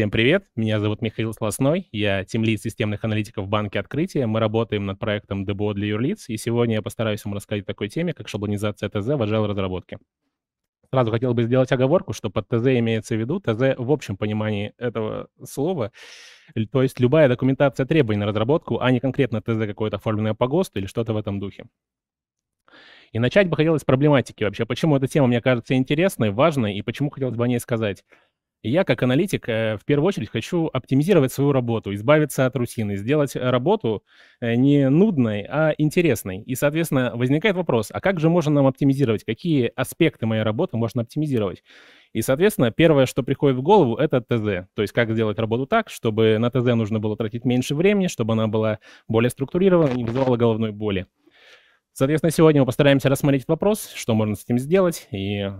Всем привет, меня зовут Михаил Слосной, я тимлид системных аналитиков в банке Открытия. Мы работаем над проектом ДБО для юрлиц, и сегодня я постараюсь вам рассказать о такой теме, как шаблонизация ТЗ в agile разработке. Сразу хотел бы сделать оговорку, что под ТЗ имеется в виду ТЗ в общем понимании этого слова, то есть любая документация требований на разработку, а не конкретно ТЗ какое-то оформленное по ГОСТу или что-то в этом духе. И начать бы хотелось с проблематики вообще, почему эта тема мне кажется интересной, важной, и почему хотелось бы о ней сказать я, как аналитик, э, в первую очередь хочу оптимизировать свою работу, избавиться от рутины, сделать э, работу э, не нудной, а интересной. И, соответственно, возникает вопрос, а как же можно нам оптимизировать? Какие аспекты моей работы можно оптимизировать? И, соответственно, первое, что приходит в голову, это ТЗ. То есть как сделать работу так, чтобы на ТЗ нужно было тратить меньше времени, чтобы она была более структурирована и не вызывала головной боли. Соответственно, сегодня мы постараемся рассмотреть вопрос, что можно с этим сделать, и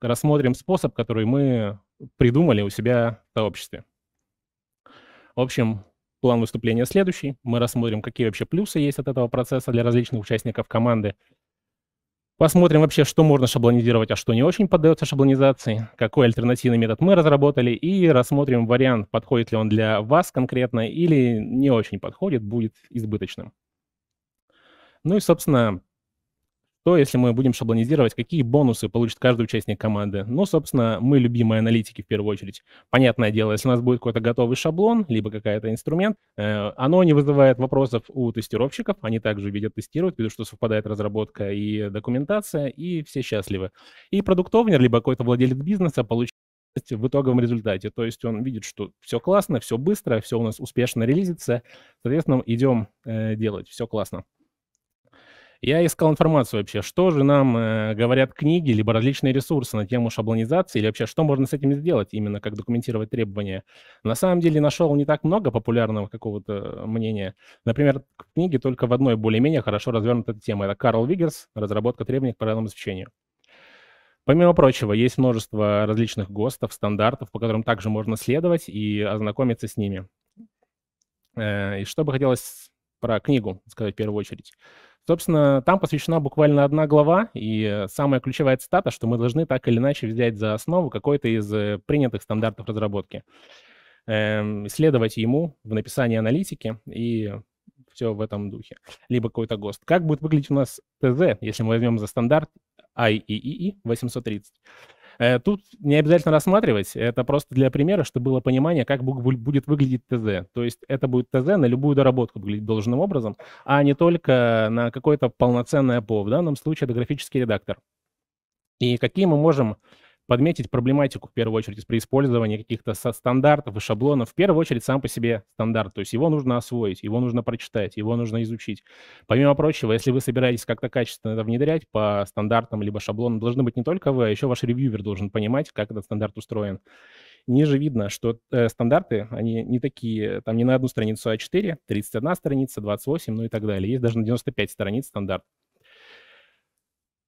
рассмотрим способ, который мы придумали у себя в сообществе. В общем, план выступления следующий. Мы рассмотрим, какие вообще плюсы есть от этого процесса для различных участников команды. Посмотрим вообще, что можно шаблонизировать, а что не очень поддается шаблонизации, какой альтернативный метод мы разработали, и рассмотрим вариант, подходит ли он для вас конкретно или не очень подходит, будет избыточным. Ну и, собственно, то, если мы будем шаблонизировать, какие бонусы получит каждый участник команды. Ну, собственно, мы любимые аналитики в первую очередь. Понятное дело, если у нас будет какой-то готовый шаблон, либо какая-то инструмент, э, оно не вызывает вопросов у тестировщиков, они также видят, тестируют, видят, что совпадает разработка и документация, и все счастливы. И продуктовнер, либо какой-то владелец бизнеса получит в итоговом результате. То есть он видит, что все классно, все быстро, все у нас успешно релизится. Соответственно, идем э, делать, все классно. Я искал информацию вообще, что же нам э, говорят книги, либо различные ресурсы на тему шаблонизации, или вообще что можно с этим сделать, именно как документировать требования. На самом деле нашел не так много популярного какого-то мнения. Например, в только в одной более-менее хорошо развернута эта тема. Это Карл Вигерс «Разработка требований к программному обеспечению». Помимо прочего, есть множество различных ГОСТов, стандартов, по которым также можно следовать и ознакомиться с ними. Э, и что бы хотелось про книгу сказать в первую очередь. Собственно, там посвящена буквально одна глава, и самая ключевая цитата, что мы должны так или иначе взять за основу какой-то из э, принятых стандартов разработки, эм, следовать ему в написании аналитики и все в этом духе, либо какой-то ГОСТ. Как будет выглядеть у нас ТЗ, если мы возьмем за стандарт IEEE 830? Э, тут не обязательно рассматривать, это просто для примера, чтобы было понимание, как будет выглядеть ТЗ. То есть это будет ТЗ на любую доработку выглядеть должным образом, а не только на какое-то полноценное ПО. В данном случае это графический редактор. И какие мы можем подметить проблематику, в первую очередь, при использовании каких-то стандартов и шаблонов. В первую очередь, сам по себе стандарт. То есть его нужно освоить, его нужно прочитать, его нужно изучить. Помимо прочего, если вы собираетесь как-то качественно это внедрять по стандартам либо шаблонам, должны быть не только вы, а еще ваш ревьювер должен понимать, как этот стандарт устроен. Ниже видно, что э, стандарты, они не такие, там не на одну страницу А4, 31 страница, 28, ну и так далее. Есть даже на 95 страниц стандарт.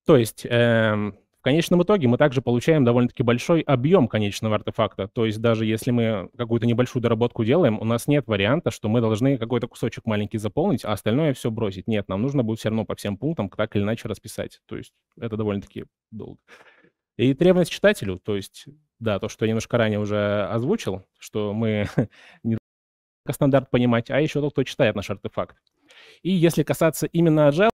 То есть... Э, конечном итоге мы также получаем довольно-таки большой объем конечного артефакта. То есть даже если мы какую-то небольшую доработку делаем, у нас нет варианта, что мы должны какой-то кусочек маленький заполнить, а остальное все бросить. Нет, нам нужно будет все равно по всем пунктам так или иначе расписать. То есть это довольно-таки долго. И требовность читателю, то есть, да, то, что я немножко ранее уже озвучил, что мы не только стандарт понимать, а еще тот, кто читает наш артефакт. И если касаться именно agile,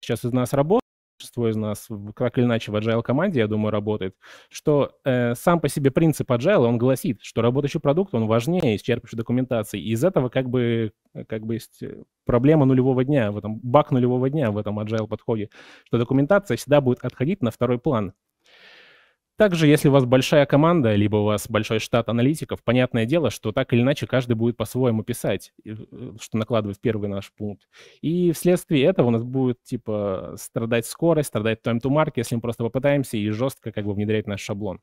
сейчас из нас работает, большинство из нас как или иначе в agile команде, я думаю, работает, что э, сам по себе принцип agile, он гласит, что работающий продукт, он важнее исчерпывающей документации. И из этого как бы, э, как бы есть э, проблема нулевого дня, в этом, баг нулевого дня в этом agile подходе, что документация всегда будет отходить на второй план. Также, если у вас большая команда, либо у вас большой штат аналитиков, понятное дело, что так или иначе каждый будет по-своему писать, э, э, что накладывает первый наш пункт. И вследствие этого у нас будет, типа, страдать скорость, страдать time to market, если мы просто попытаемся и жестко как бы внедрять наш шаблон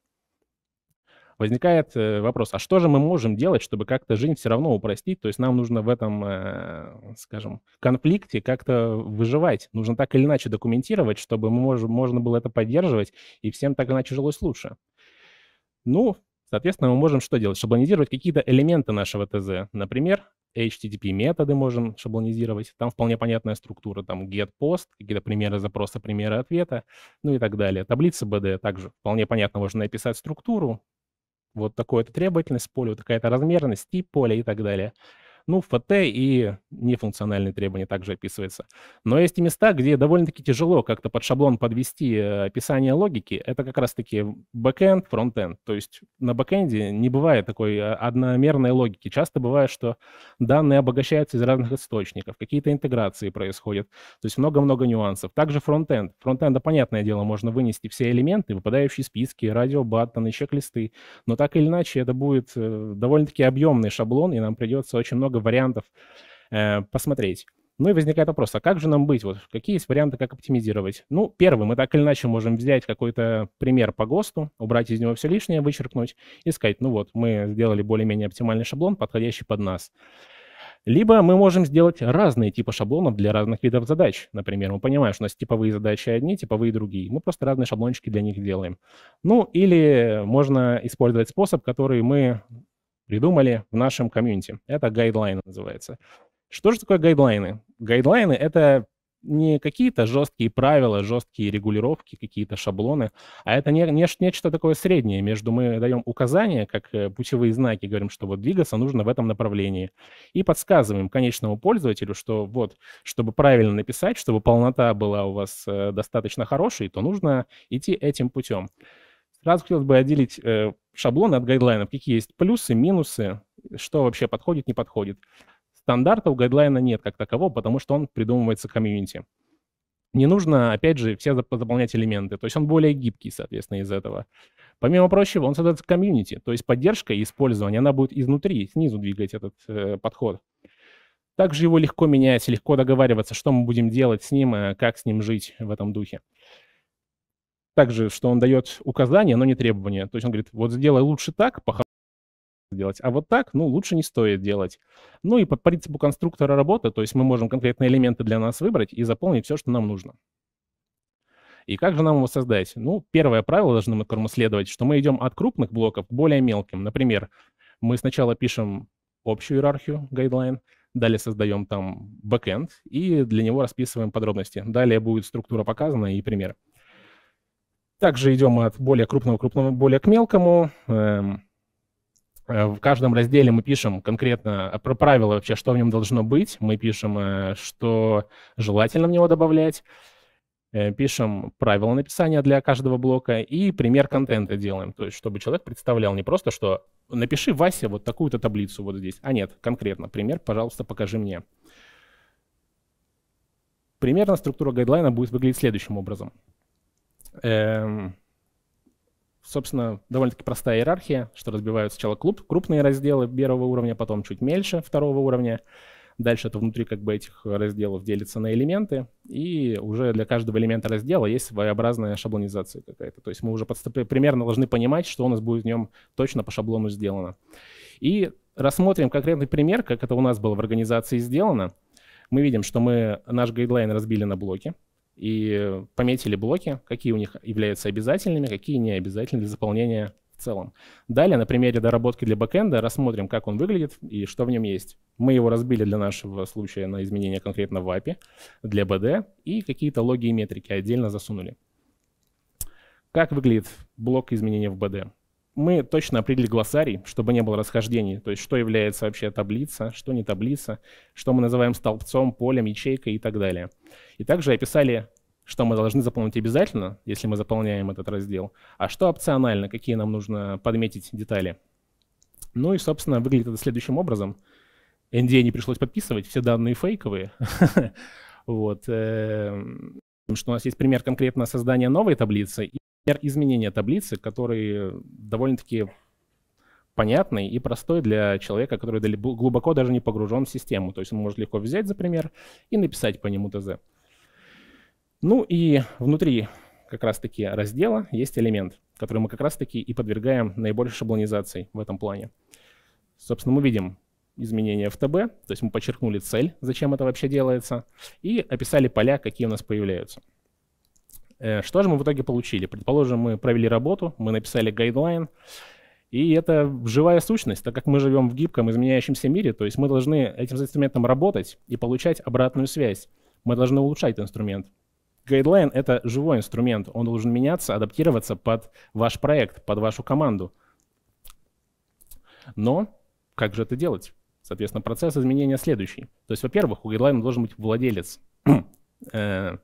возникает э, вопрос, а что же мы можем делать, чтобы как-то жизнь все равно упростить? То есть нам нужно в этом, э, скажем, конфликте как-то выживать. Нужно так или иначе документировать, чтобы мы мож- можно было это поддерживать, и всем так или иначе жилось лучше. Ну, соответственно, мы можем что делать? Шаблонизировать какие-то элементы нашего ТЗ. Например, HTTP-методы можем шаблонизировать. Там вполне понятная структура, там get, post, какие-то примеры запроса, примеры ответа, ну и так далее. Таблица BD также вполне понятно можно написать структуру, вот такая-то требовательность поля, вот такая-то размерность, тип поля и так далее. Ну, ФТ и нефункциональные требования также описываются. Но есть и места, где довольно-таки тяжело как-то под шаблон подвести э, описание логики. Это как раз-таки бэкэнд, фронтенд. То есть на бэкэнде не бывает такой э, одномерной логики. Часто бывает, что данные обогащаются из разных источников, какие-то интеграции происходят. То есть много-много нюансов. Также фронтенд. Фронтенда, понятное дело, можно вынести все элементы, выпадающие списки, радиобаттоны, чек-листы. Но так или иначе, это будет э, довольно-таки объемный шаблон, и нам придется очень много много вариантов э, посмотреть. Ну и возникает вопрос, а как же нам быть? Вот какие есть варианты, как оптимизировать? Ну, первый, мы так или иначе можем взять какой-то пример по ГОСТу, убрать из него все лишнее, вычеркнуть и сказать, ну вот, мы сделали более-менее оптимальный шаблон, подходящий под нас. Либо мы можем сделать разные типы шаблонов для разных видов задач. Например, мы понимаем, что у нас типовые задачи одни, типовые другие. Мы просто разные шаблончики для них делаем. Ну, или можно использовать способ, который мы придумали в нашем комьюнити. Это гайдлайны называется. Что же такое гайдлайны? Гайдлайны — это не какие-то жесткие правила, жесткие регулировки, какие-то шаблоны, а это не, не, нечто такое среднее. Между мы даем указания, как э, путевые знаки, говорим, что вот двигаться нужно в этом направлении, и подсказываем конечному пользователю, что вот, чтобы правильно написать, чтобы полнота была у вас э, достаточно хорошей, то нужно идти этим путем. Сразу хотелось бы отделить э, шаблоны от гайдлайнов, какие есть плюсы, минусы, что вообще подходит, не подходит. Стандартов у гайдлайна нет как такового, потому что он придумывается комьюнити. Не нужно, опять же, все заполнять элементы. То есть он более гибкий, соответственно, из этого. Помимо прочего, он создается комьюнити, то есть поддержка и использование, она будет изнутри, снизу двигать этот э, подход. Также его легко менять, легко договариваться, что мы будем делать с ним, э, как с ним жить в этом духе также, что он дает указания, но не требования. То есть он говорит, вот сделай лучше так, похоже делать, а вот так, ну, лучше не стоит делать. Ну и по принципу конструктора работы, то есть мы можем конкретные элементы для нас выбрать и заполнить все, что нам нужно. И как же нам его создать? Ну, первое правило должны мы которому следовать, что мы идем от крупных блоков к более мелким. Например, мы сначала пишем общую иерархию, гайдлайн, далее создаем там бэкэнд и для него расписываем подробности. Далее будет структура показана и примеры. Также идем от более крупного, к крупному, более к мелкому. Эм, э, в каждом разделе мы пишем конкретно э, про правила вообще, что в нем должно быть. Мы пишем, э, что желательно в него добавлять. Пишем правила написания для каждого блока и пример контента делаем. То есть, чтобы человек представлял не просто, что напиши, Вася, вот такую-то таблицу вот здесь. А нет, конкретно. Пример, пожалуйста, покажи мне. Примерно структура гайдлайна будет выглядеть следующим образом. Эм, собственно, довольно-таки простая иерархия, что разбивают сначала клуб, крупные разделы первого уровня, потом чуть меньше второго уровня. Дальше это внутри как бы этих разделов делится на элементы, и уже для каждого элемента раздела есть своеобразная шаблонизация какая-то. То есть мы уже подступ... примерно должны понимать, что у нас будет в нем точно по шаблону сделано. И рассмотрим конкретный пример, как это у нас было в организации сделано. Мы видим, что мы наш гайдлайн разбили на блоки, и пометили блоки, какие у них являются обязательными, какие не обязательны для заполнения в целом. Далее на примере доработки для бэкэнда рассмотрим, как он выглядит и что в нем есть. Мы его разбили для нашего случая на изменения конкретно в API, для BD и какие-то логи и метрики отдельно засунули. Как выглядит блок изменения в BD? мы точно определили глоссарий, чтобы не было расхождений, то есть что является вообще таблица, что не таблица, что мы называем столбцом, полем, ячейкой и так далее. И также описали, что мы должны заполнить обязательно, если мы заполняем этот раздел, а что опционально, какие нам нужно подметить детали. Ну и, собственно, выглядит это следующим образом. NDA не пришлось подписывать, все данные фейковые. Вот. Эм, что у нас есть пример конкретно создания новой таблицы Пример изменения таблицы, который э, довольно-таки понятный и простой для человека, который глубоко даже не погружен в систему. То есть он может легко взять за пример и написать по нему ТЗ. Ну и внутри как раз-таки раздела есть элемент, который мы как раз-таки и подвергаем наибольшей шаблонизации в этом плане. Собственно, мы видим изменения в ТБ, то есть мы подчеркнули цель, зачем это вообще делается, и описали поля, какие у нас появляются. Э, что же мы в итоге получили? Предположим, мы провели работу, мы написали гайдлайн, и это живая сущность, так как мы живем в гибком, изменяющемся мире, то есть мы должны этим инструментом работать и получать обратную связь. Мы должны улучшать инструмент. Гайдлайн — это живой инструмент, он должен меняться, адаптироваться под ваш проект, под вашу команду. Но как же это делать? Соответственно, процесс изменения следующий. То есть, во-первых, у гайдлайна должен быть владелец. Э,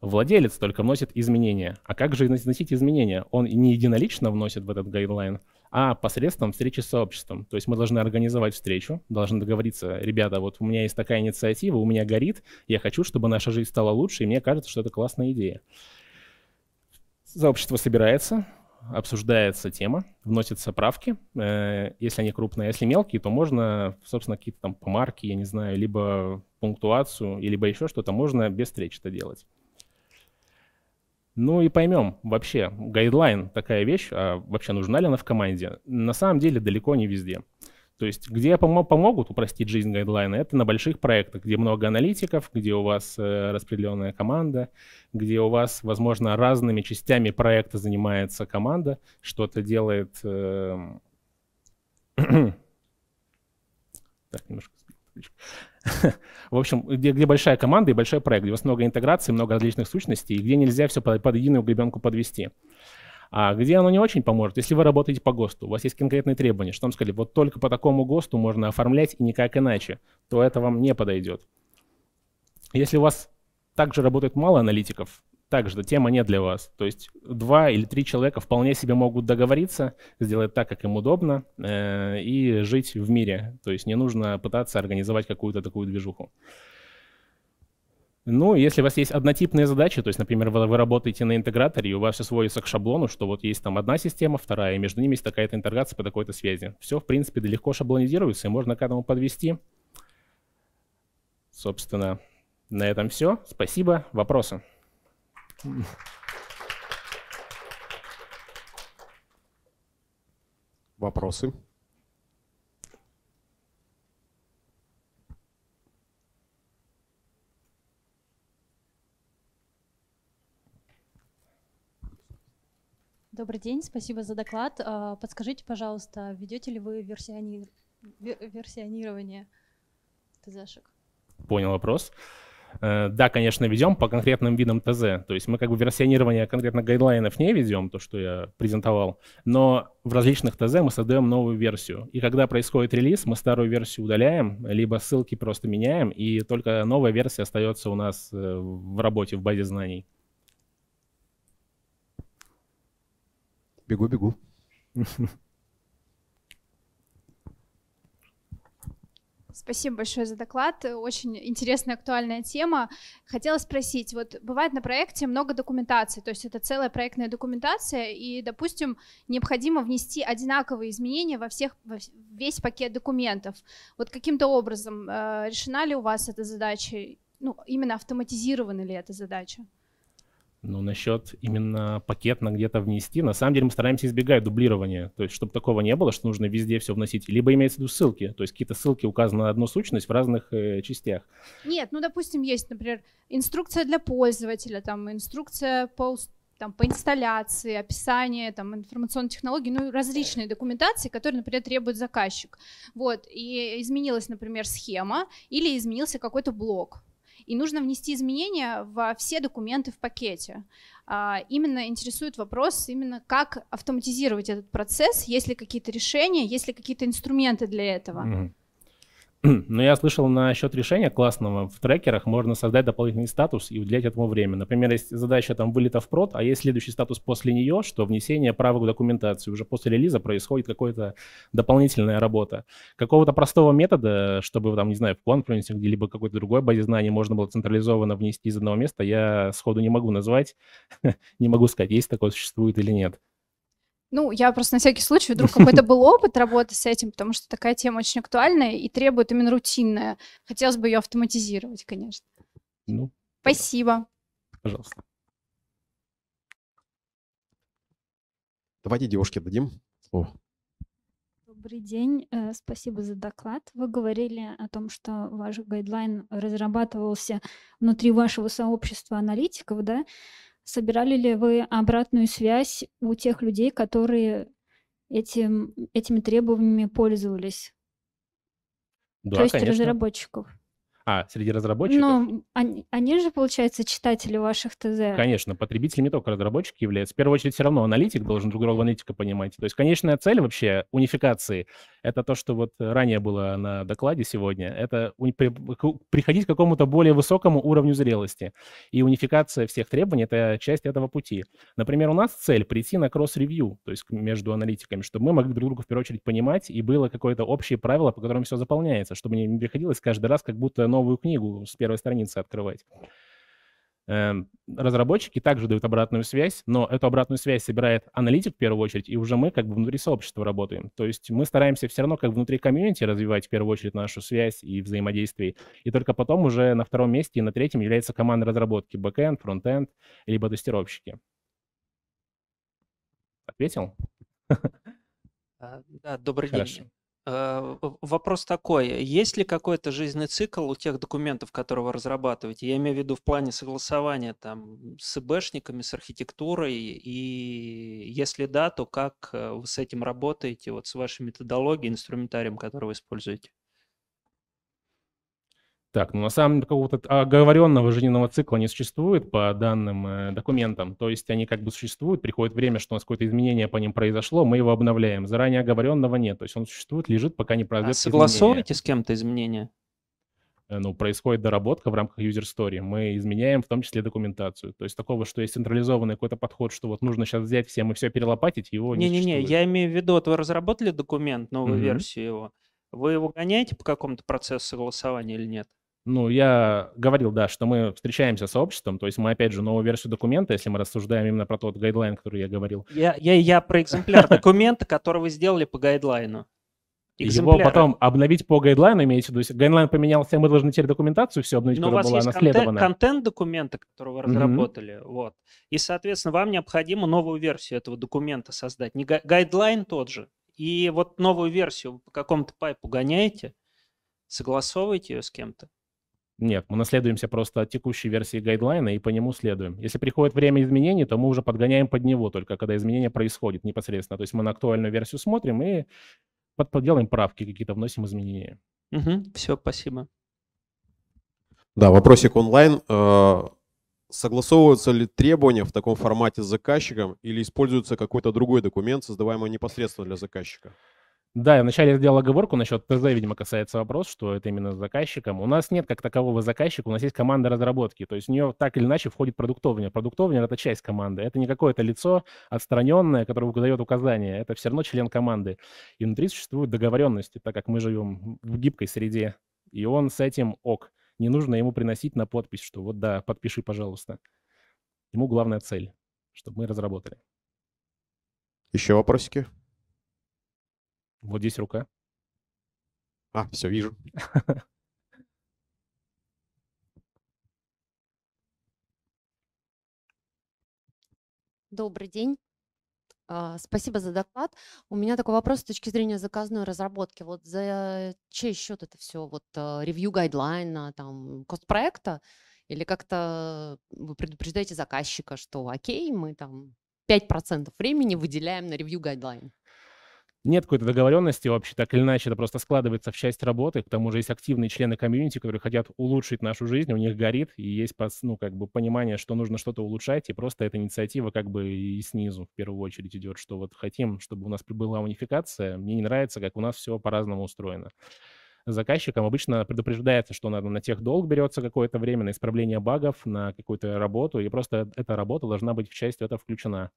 Владелец только вносит изменения. А как же вносить изменения? Он не единолично вносит в этот гайдлайн, а посредством встречи с сообществом. То есть мы должны организовать встречу, должны договориться, ребята, вот у меня есть такая инициатива, у меня горит, я хочу, чтобы наша жизнь стала лучше, и мне кажется, что это классная идея. Сообщество собирается, обсуждается тема, вносятся правки, э, если они крупные, а если мелкие, то можно, собственно, какие-то там помарки, я не знаю, либо пунктуацию, либо еще что-то, можно без встреч это делать. Ну и поймем вообще, гайдлайн такая вещь, а вообще нужна ли она в команде? На самом деле далеко не везде. То есть где пом- помогут упростить жизнь гайдлайна, это на больших проектах, где много аналитиков, где у вас э, распределенная команда, где у вас, возможно, разными частями проекта занимается команда, что-то делает... Эм, так, немножко... в общем, где, где большая команда и большой проект, где у вас много интеграции, много различных сущностей, и где нельзя все под, под единую гребенку подвести. А где оно не очень поможет, если вы работаете по ГОСТу, у вас есть конкретные требования, что вам сказали, вот только по такому ГОСТу можно оформлять и никак иначе, то это вам не подойдет. Если у вас также работает мало аналитиков, также эта тема не для вас. То есть два или три человека вполне себе могут договориться, сделать так, как им удобно, э, и жить в мире. То есть не нужно пытаться организовать какую-то такую движуху. Ну, если у вас есть однотипные задачи, то есть, например, вы, вы работаете на интеграторе, и у вас все сводится к шаблону, что вот есть там одна система, вторая, и между ними есть такая-то интеграция по такой-то связи. Все, в принципе, легко шаблонизируется, и можно к этому подвести. Собственно, на этом все. Спасибо. Вопросы? Вопросы? Добрый день, спасибо за доклад. А, подскажите, пожалуйста, ведете ли вы версиони... версионирование ТЗшек? Понял вопрос. Э, да, конечно, ведем по конкретным видам ТЗ. То есть мы как бы версионирование конкретно гайдлайнов не ведем, то, что я презентовал, но в различных ТЗ мы создаем новую версию. И когда происходит релиз, мы старую версию удаляем, либо ссылки просто меняем, и только новая версия остается у нас э, в работе, в базе знаний. Бегу-бегу. Спасибо большое за доклад. Очень интересная, актуальная тема. Хотела спросить, вот бывает на проекте много документации, то есть это целая проектная документация, и, допустим, необходимо внести одинаковые изменения во всех во весь пакет документов. Вот каким-то образом э, решена ли у вас эта задача? Ну, именно автоматизирована ли эта задача? Ну, насчет именно пакетно где-то внести. На самом деле мы стараемся избегать дублирования. То есть, чтобы такого не было, что нужно везде все вносить. Либо имеется в виду ссылки. То есть, какие-то ссылки указаны на одну сущность в разных э, частях. Нет, ну, допустим, есть, например, инструкция для пользователя, там, инструкция по, там, по инсталляции, описание, там, информационной технологии, ну, различные документации, которые, например, требует заказчик. Вот, и изменилась, например, схема или изменился какой-то блок и нужно внести изменения во все документы в пакете. А, именно интересует вопрос, именно как автоматизировать этот процесс, есть ли какие-то решения, есть ли какие-то инструменты для этого. Mm-hmm. Но я слышал насчет решения классного. В трекерах можно создать дополнительный статус и уделять этому время. Например, есть задача там вылета в прод, а есть следующий статус после нее, что внесение правок в документацию. Уже после релиза происходит какая-то дополнительная работа. Какого-то простого метода, чтобы там, не знаю, в Confluence где либо какой-то другой базе знаний можно было централизованно внести из одного места, я сходу не могу назвать, не могу сказать, есть такое, существует или нет. Ну, я просто на всякий случай, вдруг какой-то был опыт работы с этим, потому что такая тема очень актуальная и требует именно рутинная. Хотелось бы ее автоматизировать, конечно. Ну, Спасибо. Пожалуйста. Давайте девушке дадим О. Добрый день, э, спасибо за доклад. Вы говорили о том, что ваш гайдлайн разрабатывался внутри вашего сообщества аналитиков, да? Собирали ли вы обратную связь у тех людей, которые этим, этими требованиями пользовались? Да, То есть конечно. разработчиков. А, среди разработчиков? Ну, они, они же, получается, читатели ваших ТЗ. Конечно, потребитель не только разработчик является. В первую очередь все равно аналитик должен друг друга аналитика понимать. То есть конечная цель вообще унификации — это то, что вот ранее было на докладе сегодня, это приходить к какому-то более высокому уровню зрелости. И унификация всех требований — это часть этого пути. Например, у нас цель — прийти на кросс-ревью, то есть между аналитиками, чтобы мы могли друг друга в первую очередь понимать, и было какое-то общее правило, по которому все заполняется, чтобы не приходилось каждый раз как будто новую книгу с первой страницы открывать. Эм, разработчики также дают обратную связь, но эту обратную связь собирает аналитик в первую очередь, и уже мы как бы внутри сообщества работаем. То есть мы стараемся все равно как внутри комьюнити развивать в первую очередь нашу связь и взаимодействие, и только потом уже на втором месте и на третьем является команда разработки, бэкэнд, фронтенд, либо тестировщики. Ответил? А, да, добрый день. Э, вопрос такой. Есть ли какой-то жизненный цикл у тех документов, которые вы разрабатываете? Я имею в виду в плане согласования там, с ИБшниками, с архитектурой. И если да, то как э, вы с этим работаете, вот с вашей методологией, инструментарием, который вы используете? Так, ну на самом деле какого-то оговоренного жизненного цикла не существует по данным э, документам. То есть они как бы существуют, приходит время, что у нас какое-то изменение по ним произошло, мы его обновляем. Заранее оговоренного нет. То есть он существует, лежит, пока не произойдет а согласовываете изменения. с кем-то изменения? Э, ну, происходит доработка в рамках user story. Мы изменяем в том числе документацию. То есть такого, что есть централизованный какой-то подход, что вот нужно сейчас взять всем и все перелопатить, его не Не-не-не, я имею в виду, вот вы разработали документ, новую mm-hmm. версию его, вы его гоняете по какому-то процессу согласования или нет? Ну, я говорил, да, что мы встречаемся с сообществом, то есть мы, опять же, новую версию документа, если мы рассуждаем именно про тот гайдлайн, который я говорил. Я, я, я про экземпляр документа, который вы сделали по гайдлайну. Экземпляры. Его потом обновить по гайдлайну, имеете в виду, гайдлайн поменялся, мы должны теперь документацию все обновить, Но у вас была есть наследована. Контент, контент документа, который вы разработали, вот. И, соответственно, вам необходимо новую версию этого документа создать. Не гайдлайн тот же. И вот новую версию вы по какому-то пайпу гоняете, согласовываете ее с кем-то, нет, мы наследуемся просто от текущей версии гайдлайна и по нему следуем. Если приходит время изменений, то мы уже подгоняем под него только, когда изменения происходят непосредственно. То есть мы на актуальную версию смотрим и под, делаем правки какие-то, вносим изменения. Угу, все, спасибо. Да, вопросик онлайн. Э, согласовываются ли требования в таком формате с заказчиком или используется какой-то другой документ, создаваемый непосредственно для заказчика? Да, я вначале сделал оговорку насчет ТЗ, видимо, касается вопрос, что это именно с заказчиком. У нас нет как такового заказчика, у нас есть команда разработки. То есть в нее так или иначе входит продуктовнер. Продуктовнер — это часть команды. Это не какое-то лицо отстраненное, которое дает указания. Это все равно член команды. И внутри существуют договоренности, так как мы живем в гибкой среде. И он с этим ок. Не нужно ему приносить на подпись, что вот да, подпиши, пожалуйста. Ему главная цель, чтобы мы разработали. Еще вопросики? Вот здесь рука. А, все, вижу. Добрый день. А, спасибо за доклад. У меня такой вопрос с точки зрения заказной разработки. Вот за чей счет это все? Вот а, ревью гайдлайна, там, кост проекта? Или как-то вы предупреждаете заказчика, что окей, мы там 5% времени выделяем на ревью гайдлайн? нет какой-то договоренности вообще, так или иначе, это просто складывается в часть работы. К тому же есть активные члены комьюнити, которые хотят улучшить нашу жизнь, у них горит, и есть ну, как бы понимание, что нужно что-то улучшать, и просто эта инициатива как бы и снизу в первую очередь идет, что вот хотим, чтобы у нас была унификация, мне не нравится, как у нас все по-разному устроено заказчикам обычно предупреждается, что надо на тех долг берется какое-то время, на исправление багов, на какую-то работу, и просто эта работа должна быть в часть это включена.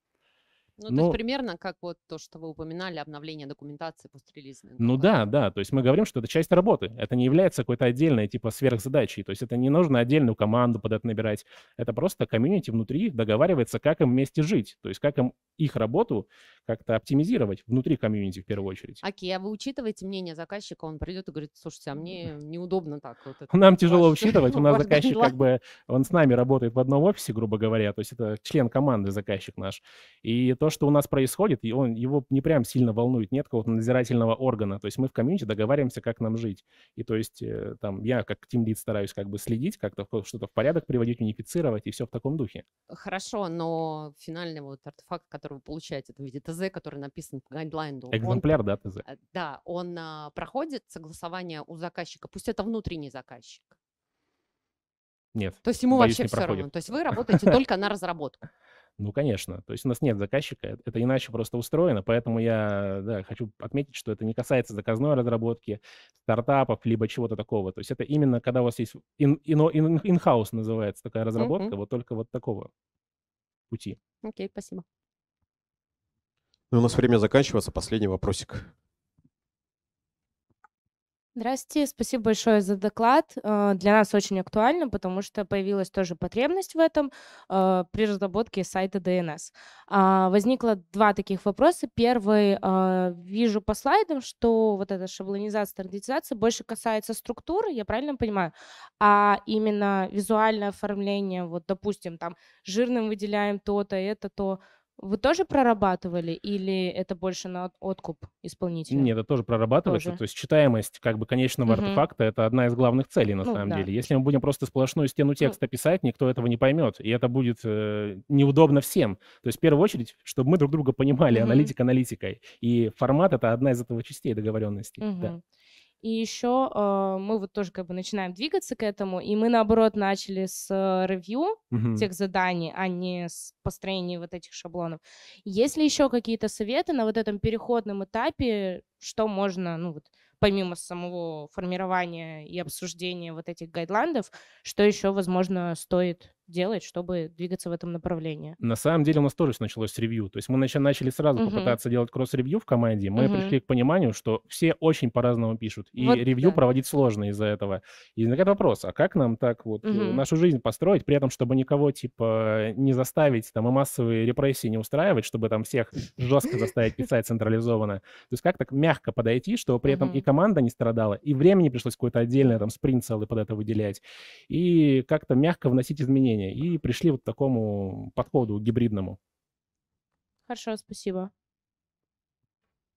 Ну, Но... то есть примерно как вот то, что вы упоминали, обновление документации после релиза. Ну да, да, то есть мы говорим, что это часть работы, это не является какой-то отдельной типа сверхзадачей, то есть это не нужно отдельную команду под это набирать, это просто комьюнити внутри договаривается, как им вместе жить, то есть как им их работу как-то оптимизировать внутри комьюнити в первую очередь. Окей, а вы учитываете мнение заказчика, он придет и говорит, слушайте, а мне неудобно так вот. Это Нам тяжело ваш... учитывать, у нас заказчик как бы, он с нами работает в одном офисе, грубо говоря, то есть это член команды заказчик наш, и то, что у нас происходит, и он, его не прям сильно волнует, нет какого-то надзирательного органа. То есть мы в комьюнити договариваемся, как нам жить. И то есть э, там я как Team Lead стараюсь как бы следить, как-то что-то в порядок приводить, унифицировать, и все в таком духе. Хорошо, но финальный вот артефакт, который вы получаете, это в виде ТЗ, который написан по гайдлайну. Экземпляр, он, да, ТЗ. Э, да, он а, проходит согласование у заказчика, пусть это внутренний заказчик. Нет. То есть ему боюсь, вообще все проходит. равно. То есть вы работаете только на разработку. Ну, конечно. То есть у нас нет заказчика, это иначе просто устроено, поэтому я да, хочу отметить, что это не касается заказной разработки, стартапов, либо чего-то такого. То есть это именно когда у вас есть in-house называется такая разработка, mm-hmm. вот только вот такого пути. Окей, okay, спасибо. Ну, у нас время заканчивается. Последний вопросик. Здравствуйте, спасибо большое за доклад. Э, для нас очень актуально, потому что появилась тоже потребность в этом э, при разработке сайта DNS. А, Возникло два таких вопроса. Первый, э, вижу по слайдам, что вот эта шаблонизация, стандартизация больше касается структуры, я правильно понимаю, а именно визуальное оформление, вот, допустим, там жирным выделяем то-то, это, то, вы тоже прорабатывали или это больше на откуп исполнителя? Нет, это тоже прорабатывается. Тоже. То есть читаемость как бы конечного угу. артефакта – это одна из главных целей на ну, самом да. деле. Если мы будем просто сплошную стену ну текста писать, никто этого не поймет, и это будет э, неудобно всем. То есть в первую очередь, чтобы мы друг друга понимали, угу. аналитик аналитикой. И формат – это одна из этого частей договоренности. Угу. Да. И еще э, а, мы вот тоже как бы начинаем двигаться к этому, и мы наоборот начали с э, ревью mm-hmm. тех заданий, а не с построения вот этих шаблонов. Есть ли еще какие-то советы на вот этом переходном этапе, что можно, ну вот помимо самого формирования и обсуждения вот этих гайдландов, что еще, возможно, стоит делать, чтобы двигаться в этом направлении? На самом деле у нас тоже началось с ревью. То есть мы начали сразу угу. попытаться делать кросс-ревью в команде. Мы угу. пришли к пониманию, что все очень по-разному пишут. И вот, ревью да. проводить сложно из-за этого. И возникает вопрос, а как нам так вот угу. нашу жизнь построить, при этом, чтобы никого, типа, не заставить, там, и массовые репрессии не устраивать, чтобы там всех жестко заставить писать централизованно. То есть как так мягко подойти, чтобы при этом и команда не страдала, и времени пришлось какое-то отдельное, там, спринт целый под это выделять, и как-то мягко вносить изменения мнение, и пришли вот к такому подходу гибридному. Хорошо, спасибо.